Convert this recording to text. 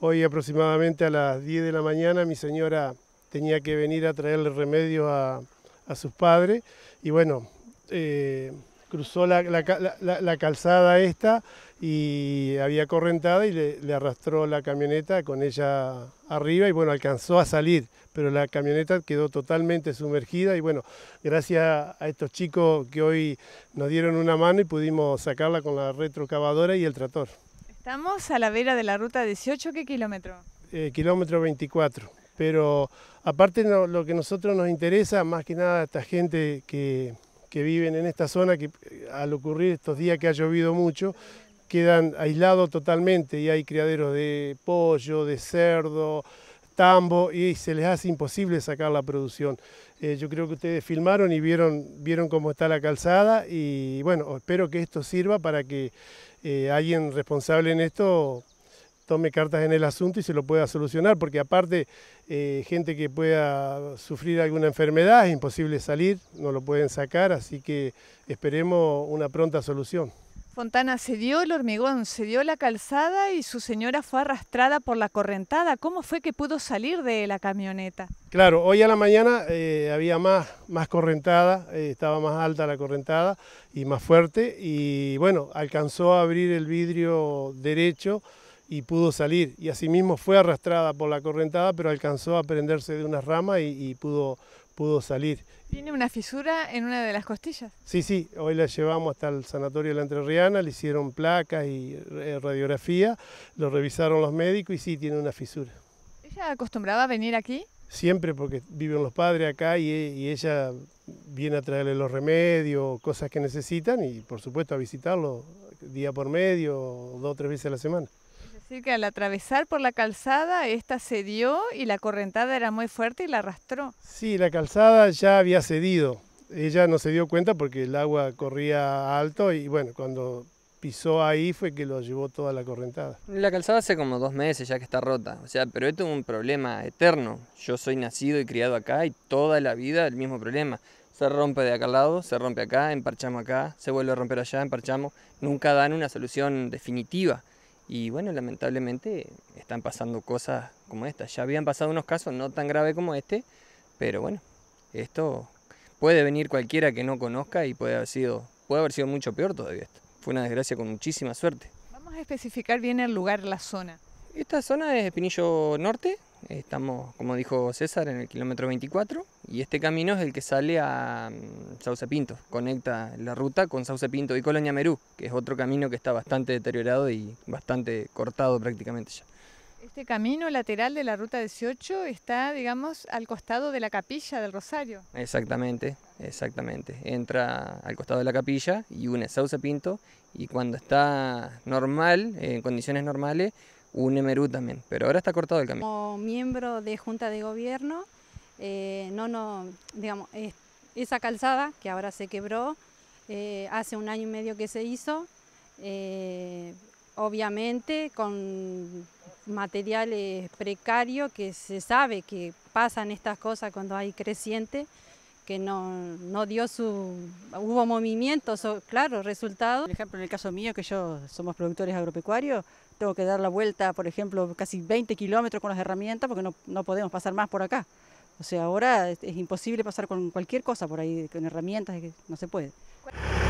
Hoy aproximadamente a las 10 de la mañana mi señora tenía que venir a traerle remedio a, sus padres y bueno, eh, cruzó la, calzada esta y había correntada y le, le, arrastró la camioneta con ella arriba y bueno, alcanzó a salir, pero la camioneta quedó totalmente sumergida y bueno, gracias a estos chicos que hoy nos dieron una mano y pudimos sacarla con la retrocavadora y el trator. Estamos a la vera de la ruta 18, ¿qué kilómetro? Eh, kilómetro 24. Pero aparte lo que a nosotros nos interesa, más que nada a esta gente que, que viven en esta zona, que eh, al ocurrir estos días que ha llovido mucho, quedan aislados totalmente y hay criaderos de pollo, de cerdo, tambo y se les hace imposible sacar la producción. Eh, yo creo que ustedes filmaron y vieron, vieron cómo está la calzada y bueno, espero que esto sirva para que eh, alguien responsable en esto tome cartas en el asunto y se lo pueda solucionar, porque aparte eh, gente que pueda sufrir alguna enfermedad es imposible salir, no lo pueden sacar, así que esperemos una pronta solución. Fontana, se dio el hormigón, se dio la calzada y su señora fue arrastrada por la correntada. ¿Cómo fue que pudo salir de la camioneta? Claro, hoy a la mañana eh, había más, más correntada, eh, estaba más alta la correntada y más fuerte y bueno, alcanzó a abrir el vidrio derecho y pudo salir y asimismo fue arrastrada por la correntada pero alcanzó a prenderse de una rama y, y pudo pudo salir. Tiene una fisura en una de las costillas. Sí, sí, hoy la llevamos hasta el sanatorio de la Entrerriana, le hicieron placas y eh, radiografía, lo revisaron los médicos y sí, tiene una fisura. ¿Ella acostumbraba a venir aquí? Siempre, porque viven los padres acá y, eh, y ella viene a traerle los remedios, cosas que necesitan y por supuesto a visitarlo día por medio, dos o tres veces a la semana. Así que al atravesar por la calzada, esta cedió y la correntada era muy fuerte y la arrastró. Sí, la calzada ya había cedido. Ella no se dio cuenta porque el agua corría alto y bueno, cuando pisó ahí fue que lo llevó toda la correntada. La calzada hace como dos meses ya que está rota, o sea, pero esto es un problema eterno. Yo soy nacido y criado acá y toda la vida el mismo problema. Se rompe de acá al lado, se rompe acá, emparchamos acá, se vuelve a romper allá, emparchamos. Nunca dan una solución definitiva. Y bueno, lamentablemente están pasando cosas como estas. Ya habían pasado unos casos no tan graves como este, pero bueno, esto puede venir cualquiera que no conozca y puede haber sido, puede haber sido mucho peor todavía esto. Fue una desgracia con muchísima suerte. Vamos a especificar bien el lugar, la zona. Esta zona es Espinillo Norte, Estamos, como dijo César, en el kilómetro 24 y este camino es el que sale a mm, Sauce Pinto, conecta la ruta con Sauce Pinto y Colonia Merú, que es otro camino que está bastante deteriorado y bastante cortado prácticamente ya. Este camino lateral de la ruta 18 está, digamos, al costado de la capilla del Rosario. Exactamente, exactamente. Entra al costado de la capilla y une Sauce Pinto y cuando está normal, en condiciones normales, un Emerú también, pero ahora está cortado el camino. Como miembro de Junta de Gobierno, eh, no, no, digamos, esa calzada que ahora se quebró, eh, hace un año y medio que se hizo, eh, obviamente con materiales precarios que se sabe que pasan estas cosas cuando hay creciente, que no, dio su... hubo movimientos, claro, resultados. Por ejemplo, en el caso mío, que yo somos productores agropecuarios, tengo que dar la vuelta, por ejemplo, casi 20 kilómetros con las herramientas porque no, podemos pasar más por acá. O sea, ahora es imposible pasar con cualquier cosa por ahí, con herramientas, no se puede.